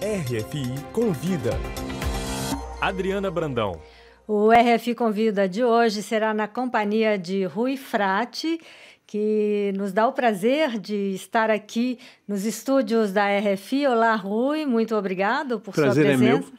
RFI Convida. Adriana Brandão. O RFI Convida de hoje será na companhia de Rui Frati, que nos dá o prazer de estar aqui nos estúdios da RFI. Olá, Rui, muito obrigado por prazer sua presença. É meu.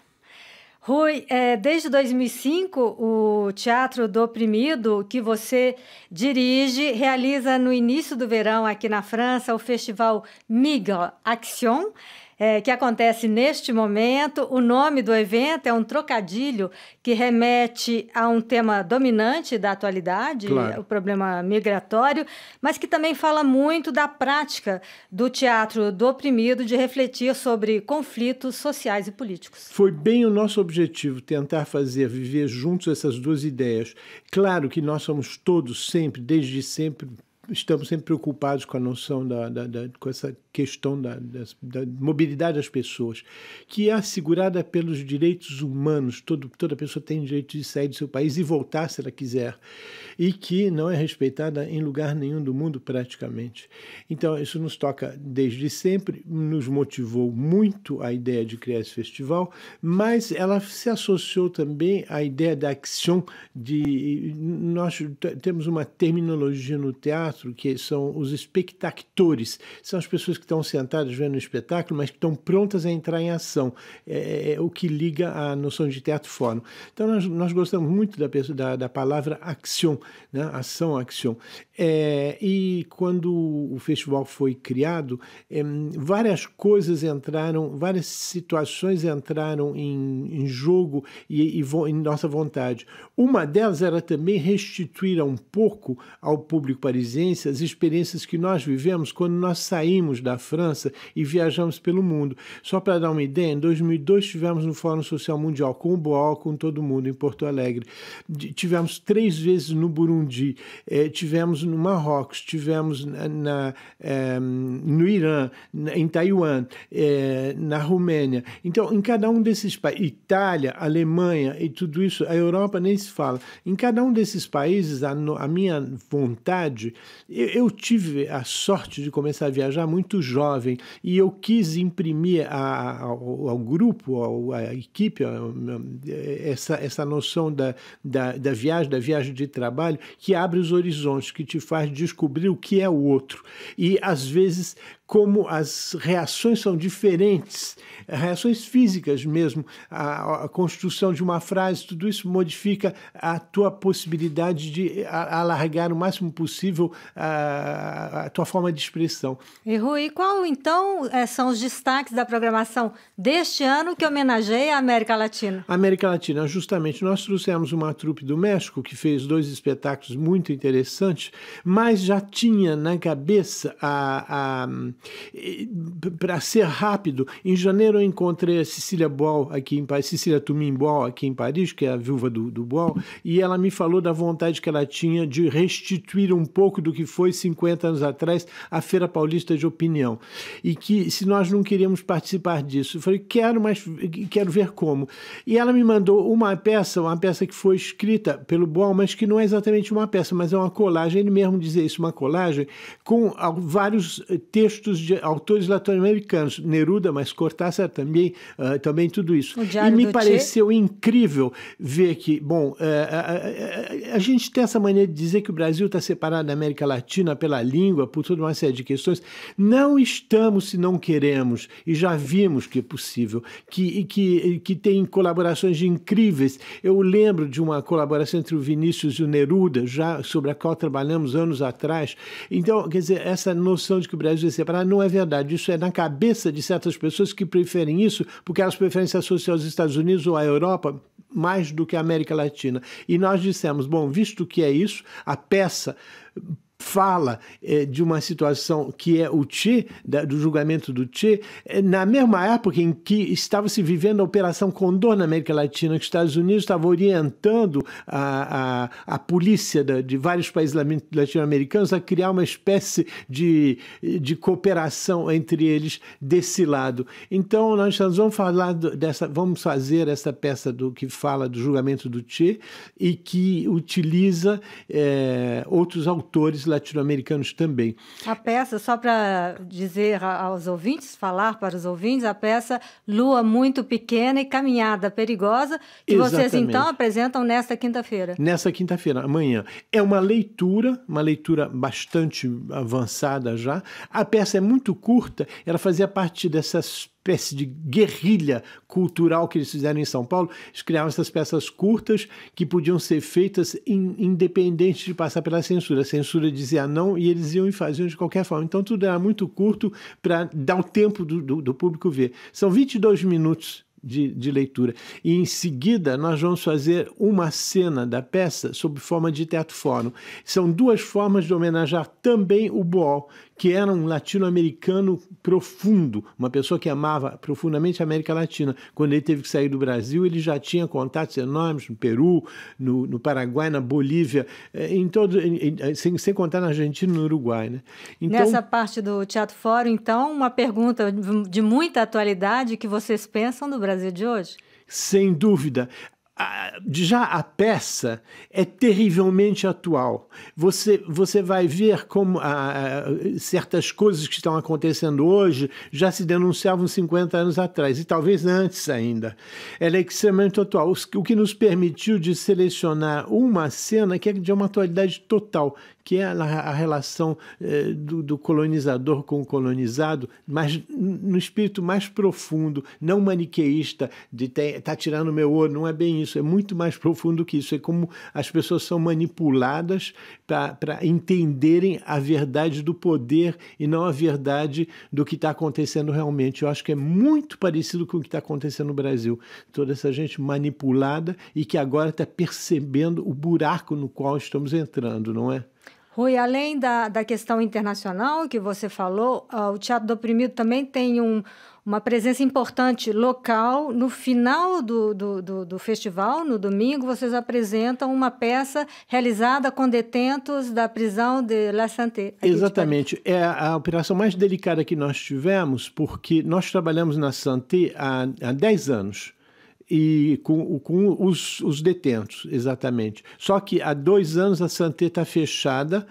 Rui, é, desde 2005, o Teatro do Oprimido, que você dirige, realiza no início do verão aqui na França o festival Migre Action, é, que acontece neste momento. O nome do evento é um trocadilho que remete a um tema dominante da atualidade, claro. o problema migratório, mas que também fala muito da prática do teatro do oprimido de refletir sobre conflitos sociais e políticos. Foi bem o nosso objetivo tentar fazer viver juntos essas duas ideias. Claro que nós somos todos sempre, desde sempre, estamos sempre preocupados com a noção da, da, da com essa questão da, da, mobilidade das pessoas, que é assegurada pelos direitos humanos. Todo, toda pessoa tem direito de sair do seu país e voltar se ela quiser, e que não é respeitada em lugar nenhum do mundo praticamente. Então isso nos toca desde sempre, nos motivou muito a ideia de criar esse festival, mas ela se associou também à ideia da ação de nós temos uma terminologia no teatro teatro, que são os espectadores, são as pessoas que estão sentadas vendo o espetáculo, mas que estão prontas a entrar em ação. É, é, é o que liga a noção de teatro fórum. Então, nós, nós gostamos muito da, da, da palavra action, né? ação, action. É, e quando o festival foi criado, é, várias coisas entraram, várias situações entraram em, em jogo e, e vo, em nossa vontade. Uma delas era também restituir um pouco ao público parisiense as experiências que nós vivemos quando nós saímos da França e viajamos pelo mundo. Só para dar uma ideia, em 2002 tivemos no Fórum Social Mundial com o BOL, com todo mundo em Porto Alegre. Tivemos três vezes no Burundi, eh, tivemos no Marrocos, tivemos na, na eh, no Irã, na, em Taiwan, eh, na Romênia. Então, em cada um desses países, Itália, Alemanha e tudo isso, a Europa nem se fala. Em cada um desses países, a, a minha vontade eu, tive a sorte de começar a viajar muito jovem e eu quis imprimir a, ao, ao, grupo, à equipe, essa, essa noção da, da, da viagem, da viagem de trabalho, que abre os horizontes, que te faz descobrir o que é o outro. E às vezes como as reações são diferentes, reações físicas mesmo, a, a, construção de uma frase, tudo isso modifica a tua possibilidade de alargar o máximo possível a, a tua forma de expressão. E Rui, qual então eh, são os destaques da programação deste ano que homenageia a América Latina? A América Latina, justamente, nós trouxemos uma trupe do México que fez dois espetáculos muito interessantes, mas já tinha na cabeça a, a para ser rápido, em janeiro eu encontrei a Cecília Boal aqui em Paris, Cecília Tumin Boal aqui em Paris, que é a viúva do, do Boal, e ela me falou da vontade que ela tinha de restituir um pouco do que foi 50 anos atrás a Feira Paulista de Opinião. E que se nós não queríamos participar disso. Eu falei, quero, mas quero ver como. E ela me mandou uma peça, uma peça que foi escrita pelo Boal, mas que não é exatamente uma peça, mas é uma colagem, ele mesmo dizia isso, uma colagem, com ah, vários eh, textos textos de autores latino-americanos, Neruda, mas Cortázar também, uh, também tudo isso. E me pareceu che. incrível ver que, bom, uh, ah, a, ah, a, gente tem essa mania de dizer que o Brasil está separado da América Latina pela língua, por toda uma série de questões. Não estamos se não queremos, e já vimos que é possível, que, que, que tem colaborações incríveis. Eu lembro de uma colaboração entre o Vinícius e o Neruda, já sobre a qual trabalhamos anos atrás. Então, quer dizer, essa noção de que o Brasil é separado não é verdade. Isso é na cabeça de certas pessoas que preferem isso, porque elas preferem se associar aos Estados Unidos ou à Europa mais do que à América Latina. E nós dissemos, bom, visto que é isso, a peça fala é, de uma situação que é o Che, da, do julgamento do Che, é, na mesma época em que estava se vivendo a Operação Condor na América Latina, que os Estados Unidos estavam orientando a, a, a polícia da, de vários países latino-americanos a criar uma espécie de, de cooperação entre eles desse lado. Então, nós vamos falar dessa, vamos fazer essa peça do que fala do julgamento do Che e que utiliza é, outros autores latino-americanos também. A peça, só para dizer aos ouvintes, falar para os ouvintes, a peça Lua Muito Pequena e Caminhada Perigosa, que Exatamente. vocês então apresentam nesta quinta-feira. Nessa quinta-feira, amanhã. É uma leitura, uma leitura bastante avançada já. A peça é muito curta, ela fazia parte dessas espécie de guerrilha cultural que eles fizeram em São Paulo. Eles criaram essas peças curtas que podiam ser feitas in, independente de passar pela censura. A censura dizia não e eles iam e faziam de qualquer forma. Então tudo era muito curto para dar o tempo do, do, do público ver. São 22 minutos de, de, leitura. E em seguida, nós vamos fazer uma cena da peça sob forma de teatro fórum. São duas formas de homenagear também o Boal, que era um latino-americano profundo, uma pessoa que amava profundamente a América Latina. Quando ele teve que sair do Brasil, ele já tinha contatos enormes no Peru, no, no Paraguai, na Bolívia, eh, em todo, em, eh, sem, sem contar na Argentina e no Uruguai. Né? Então, Nessa parte do Teatro Fórum, então, uma pergunta de muita atualidade que vocês pensam do Brasil. Brasil de hoje? Sem dúvida. Já a peça é terrivelmente atual. Você, você vai ver como certas coisas que estão acontecendo hoje já se denunciavam 50 anos atrás, e talvez antes ainda. Ela é extremamente atual, o que nos permitiu de selecionar uma cena que é de uma atualidade total, que é a, relação eh, do, do, colonizador com o colonizado, mas no espírito mais profundo, não maniqueísta, de ter, tá tirando meu ouro, não é bem isso, é muito mais profundo que isso, é como as pessoas são manipuladas para entenderem a verdade do poder e não a verdade do que está acontecendo realmente. Eu acho que é muito parecido com o que está acontecendo no Brasil. Toda essa gente manipulada e que agora está percebendo o buraco no qual estamos entrando, não é? Rui, além da, da questão internacional que você falou, uh, o Teatro do Oprimido também tem um, uma presença importante local. No final do, do, do, do, festival, no domingo, vocês apresentam uma peça realizada com detentos da prisão de La Santé. Exatamente. É a operação mais delicada que nós tivemos, porque nós trabalhamos na Santé há, há 10 anos e com, com os, os, detentos, exatamente. Só que há dois anos a Santé está fechada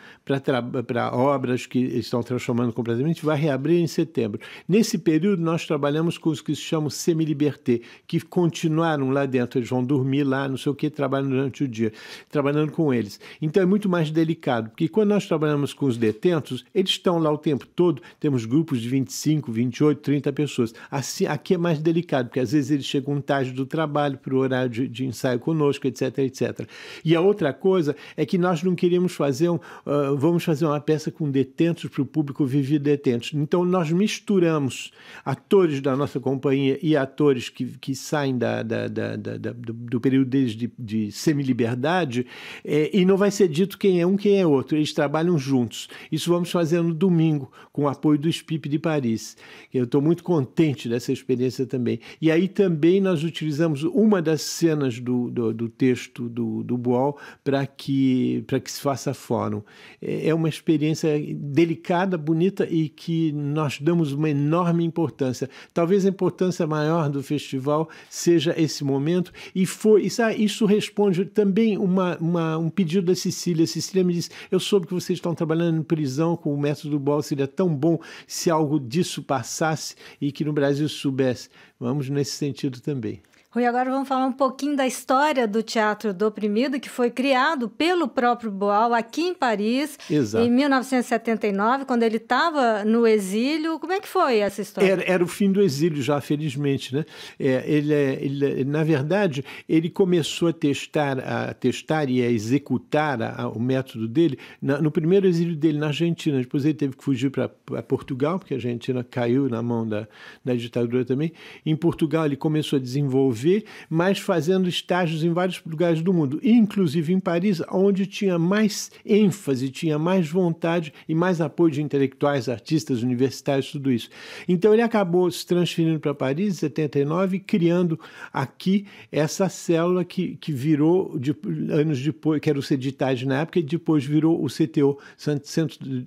para obras que estão transformando completamente, vai reabrir em setembro. Nesse período, nós trabalhamos com os que se chamam semi-liberté, que continuaram lá dentro, eles vão dormir lá, não sei o que, trabalham durante o dia, trabalhando com eles. Então é muito mais delicado, porque quando nós trabalhamos com os detentos, eles estão lá o tempo todo, temos grupos de 25, 28, 30 pessoas. Assim, aqui é mais delicado, porque às vezes eles chegam um tarde do trabalho, para o horário de, de, ensaio conosco, etc, etc. E a outra coisa é que nós não queríamos fazer, um, uh, vamos fazer uma peça com detentos para o público viver detentos. Então nós misturamos atores da nossa companhia e atores que, que saem da, da, da, da do, período deles de, de semi-liberdade é, e não vai ser dito quem é um, quem é outro. Eles trabalham juntos. Isso vamos fazer no domingo, com o apoio do SPIP de Paris. Eu estou muito contente dessa experiência também. E aí também nós utilizamos utilizamos uma das cenas do, do, do texto do, do Boal para que, que se faça fórum. É, é uma experiência delicada, bonita e que nós damos uma enorme importância. Talvez a importância maior do festival seja esse momento e foi isso, ah, isso responde também uma, uma, um pedido da Cecília. A Cecília me disse: eu soube que vocês estão trabalhando em prisão com o método do Boal, seria tão bom se algo disso passasse e que no Brasil soubesse. Vamos nesse sentido também. Rui, agora vamos falar um pouquinho da história do Teatro do Oprimido, que foi criado pelo próprio Boal aqui em Paris, Exato. em 1979, quando ele estava no exílio. Como é que foi essa história? Era, era o fim do exílio já, felizmente. Né? É, ele, é, ele, é, na verdade, ele começou a testar, a testar e a executar a, a, o método dele na, no primeiro exílio dele na Argentina. Depois ele teve que fugir para Portugal, porque a Argentina caiu na mão da, da ditadura também. Em Portugal, ele começou a desenvolver mas fazendo estágios em vários lugares do mundo, inclusive em Paris, onde tinha mais ênfase, tinha mais vontade e mais apoio de intelectuais, artistas, universitários, tudo isso. Então ele acabou se transferindo para Paris em 79, criando aqui essa célula que, que virou, de, anos depois, que era o CEDITAD na época, e depois virou o CTO,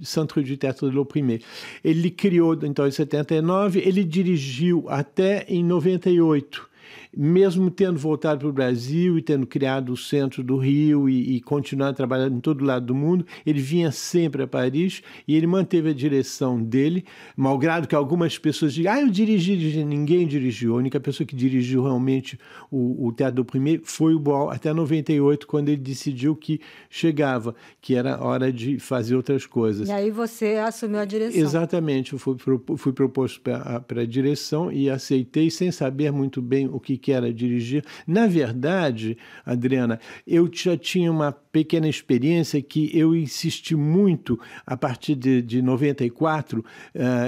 Centro de Teatro de l'Opprimé. Ele criou, então, em 79, ele dirigiu até em 98 mesmo tendo voltado para o Brasil e tendo criado o centro do Rio e, e continuar trabalhando em todo lado do mundo, ele vinha sempre a Paris e ele manteve a direção dele, malgrado que algumas pessoas digam, ah, eu dirigi, dirigi. ninguém dirigiu. A única pessoa que dirigiu realmente o, o Teatro do Primeiro foi o Boal, até 98, quando ele decidiu que chegava, que era hora de fazer outras coisas. E aí você assumiu a direção. Exatamente, eu fui, fui proposto para a direção e aceitei sem saber muito bem o que que era dirigir. Na verdade, Adriana, eu já tinha uma pequena experiência que eu insisti muito a partir de, de 94 uh,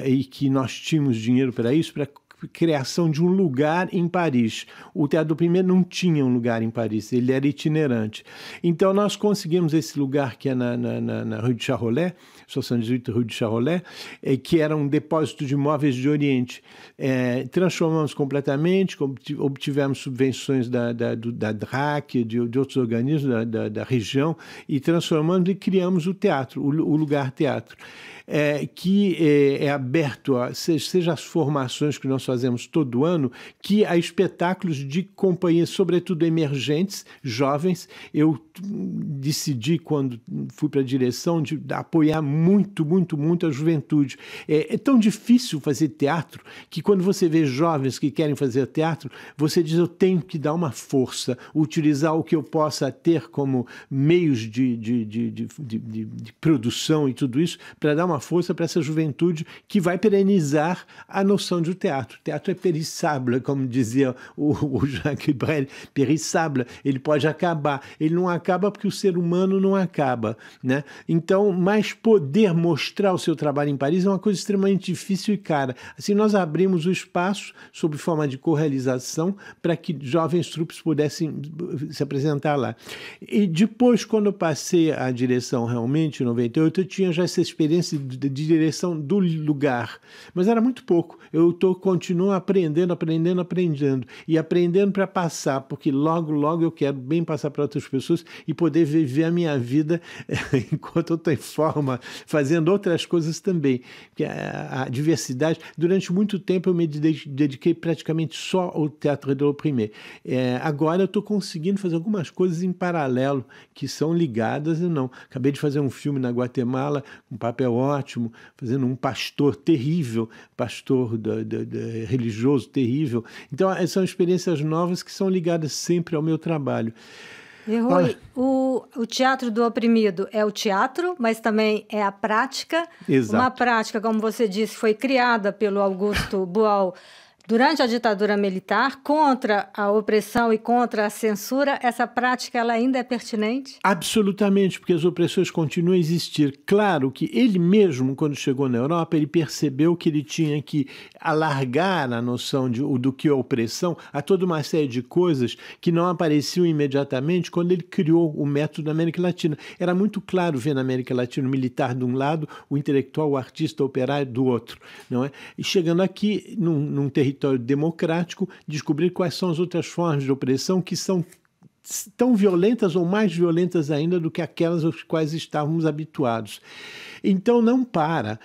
eh, e que nós tínhamos dinheiro para isso, para criação de um lugar em Paris. O Teatro Primeiro não tinha um lugar em Paris, ele era itinerante. Então nós conseguimos esse lugar que é na, na, na, na Rue de Charolais, Estação 18, Rue de Charolais, é, que era um depósito de móveis de Oriente. É, transformamos completamente, obtivemos subvenções da, da, do, da DRAC, de, de outros organismos da, da, da, região, e transformamos e criamos o teatro, o, o lugar teatro é, que é, é aberto, sejam seja, as formações que nós fazemos todo ano, que a espetáculos de companhias, sobretudo emergentes, jovens. Eu hum, decidi, quando fui para a direção, de apoiar muito, muito, muito a juventude. É, é tão difícil fazer teatro que quando você vê jovens que querem fazer teatro, você diz: eu tenho que dar uma força, utilizar o que eu possa ter como meios de, de, de, de, de produção e tudo isso, para dar uma uma força para essa juventude que vai perenizar a noção de teatro. O teatro é perissable, como dizia o, o Jacques Brel, perissable, ele pode acabar. Ele não acaba porque o ser humano não acaba. Né? Então, mas poder mostrar o seu trabalho em Paris é uma coisa extremamente difícil e cara. Assim, nós abrimos o espaço sob forma de correalização para que jovens trupes pudessem se apresentar lá. E depois, quando eu passei a direção realmente, em 98, eu tinha já essa experiência de direção do lugar. Mas era muito pouco. Eu tô, continuo aprendendo, aprendendo, aprendendo. E aprendendo para passar, porque logo, logo eu quero bem passar para outras pessoas e poder viver a minha vida enquanto eu estou em forma, fazendo outras coisas também. Porque a, a diversidade. Durante muito tempo eu me dediquei praticamente só ao teatro do oprimir. É, agora eu estou conseguindo fazer algumas coisas em paralelo que são ligadas e não. Acabei de fazer um filme na Guatemala, um papel ótimo, fazendo um pastor terrível, pastor da, da, da, religioso terrível. Então, é, são experiências novas que são ligadas sempre ao meu trabalho. E Rui, o, o, teatro do oprimido é o teatro, mas também é a prática. Exato. Uma prática, como você disse, foi criada pelo Augusto Boal Durante a ditadura militar, contra a opressão e contra a censura, essa prática ela ainda é pertinente? Absolutamente, porque as opressões continuam a existir. Claro que ele mesmo, quando chegou na Europa, ele percebeu que ele tinha que alargar a noção de, do que é opressão a toda uma série de coisas que não apareciam imediatamente quando ele criou o método da América Latina. Era muito claro ver na América Latina o militar de um lado, o intelectual, o artista, o operário do outro. Não é? E chegando aqui, num, num território território democrático, descobrir quais são as outras formas de opressão que são tão violentas ou mais violentas ainda do que aquelas aos quais estávamos habituados. Então não para.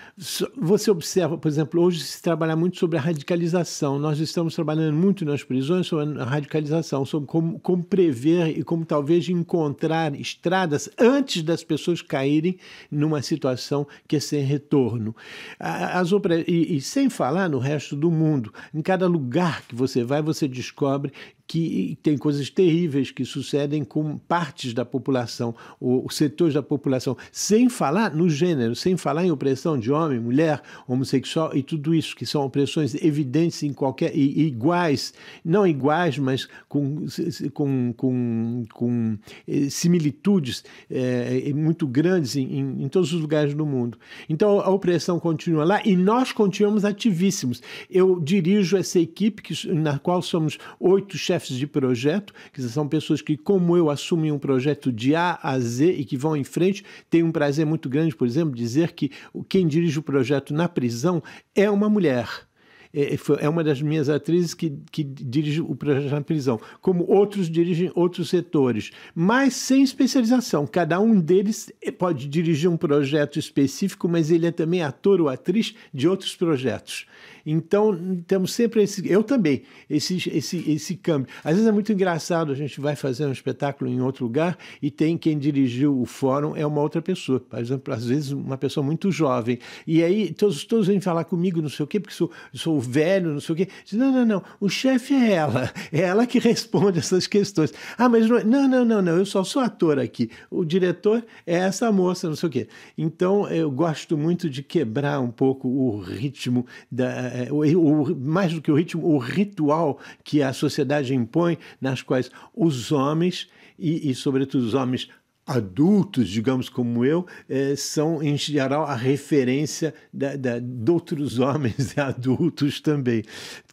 Você observa, por exemplo, hoje se trabalha muito sobre a radicalização. Nós estamos trabalhando muito nas prisões sobre a radicalização, sobre como, como prever e como talvez encontrar estradas antes das pessoas caírem numa situação que é sem retorno. As e, e sem falar no resto do mundo. Em cada lugar que você vai, você descobre que tem coisas terríveis que sucedem com partes da população, ou setores da população, sem falar no gênero, sem falar em opressão de homem, mulher, homossexual e tudo isso, que são opressões evidentes em qualquer e, e iguais, não iguais, mas com, com, com, com eh, similitudes é, muito grandes em, em todos os lugares do mundo. Então a opressão continua lá e nós continuamos ativíssimos. Eu dirijo essa equipe que, na qual somos oito chefes chefes de projeto, que são pessoas que, como eu, assumem um projeto de A a Z e que vão em frente. Tenho um prazer muito grande, por exemplo, dizer que quem dirige o projeto na prisão é uma mulher é, é, é uma das minhas atrizes que, que dirige o projeto na prisão, como outros dirigem outros setores, mas sem especialização. Cada um deles é, pode dirigir um projeto específico, mas ele é também ator ou atriz de outros projetos. Então, temos sempre esse. Eu também, esse, esse, esse câmbio. Às vezes é muito engraçado, a gente vai fazer um espetáculo em outro lugar e tem quem dirigiu o fórum, é uma outra pessoa. Por exemplo, às vezes uma pessoa muito jovem. E aí todos, todos vêm falar comigo, não sei o quê, porque sou, sou velho, não sei o quê. Diz, não, não, não. O chefe é ela. É ela que responde essas questões. Ah, mas não, é, não, não, não, não. Eu só sou ator aqui. O diretor é essa moça, não sei o quê. Então, eu gosto muito de quebrar um pouco o ritmo da é, o, o, mais do que o ritmo, o ritual que a sociedade impõe, nas quais os homens, e, e sobretudo os homens adultos, digamos como eu, é, são em geral a referência da, da, de outros homens adultos também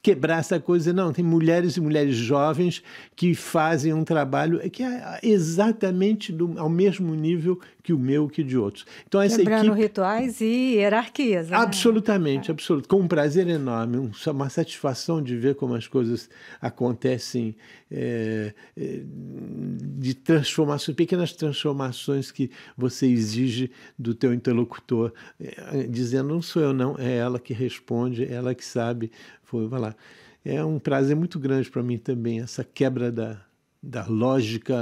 quebrar essa coisa. Não, tem mulheres e mulheres jovens que fazem um trabalho que é exatamente do, ao mesmo nível que o meu que de outros. Então essa Quebrando equipe, rituais e hierarquias. Né? Absolutamente, é. absoluto. Com um prazer enorme, uma satisfação de ver como as coisas acontecem, é, é, de transformações, pequenas transformações que você exige do teu interlocutor, é, dizendo não sou eu não, é ela que responde, é ela que sabe foi vai lá. É um prazer muito grande para mim também, essa quebra da, da lógica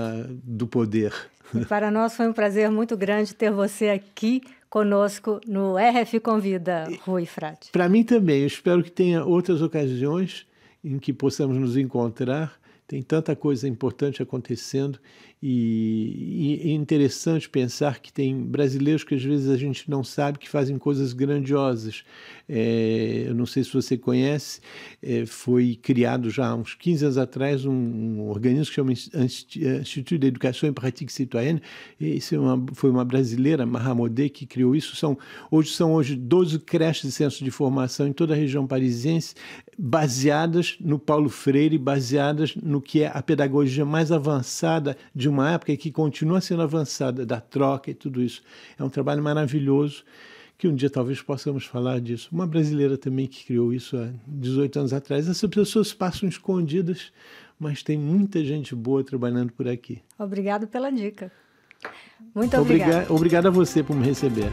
do poder. E para nós foi um prazer muito grande ter você aqui conosco no RF Convida, Rui Frati. Para mim também. Eu espero que tenha outras ocasiões em que possamos nos encontrar. Tem tanta coisa importante acontecendo e, e, é interessante pensar que tem brasileiros que às vezes a gente não sabe que fazem coisas grandiosas. É, eu não sei se você conhece, é, foi criado já há uns 15 anos atrás um, um organismo que chama Instituto de Educação e Pratique Citoyenne. Esse é uma, foi uma brasileira, Mahamodé, que criou isso. São, hoje são hoje 12 creches e centros de formação em toda a região parisiense, baseadas no Paulo Freire, baseadas no que é a pedagogia mais avançada de um uma época que continua sendo avançada, da troca e tudo isso. É um trabalho maravilhoso que um dia talvez possamos falar disso. Uma brasileira também que criou isso há 18 anos atrás. Essas pessoas passam escondidas, mas tem muita gente boa trabalhando por aqui. Obrigado pela dica. Muito obrigada. Obrigado a você por me receber.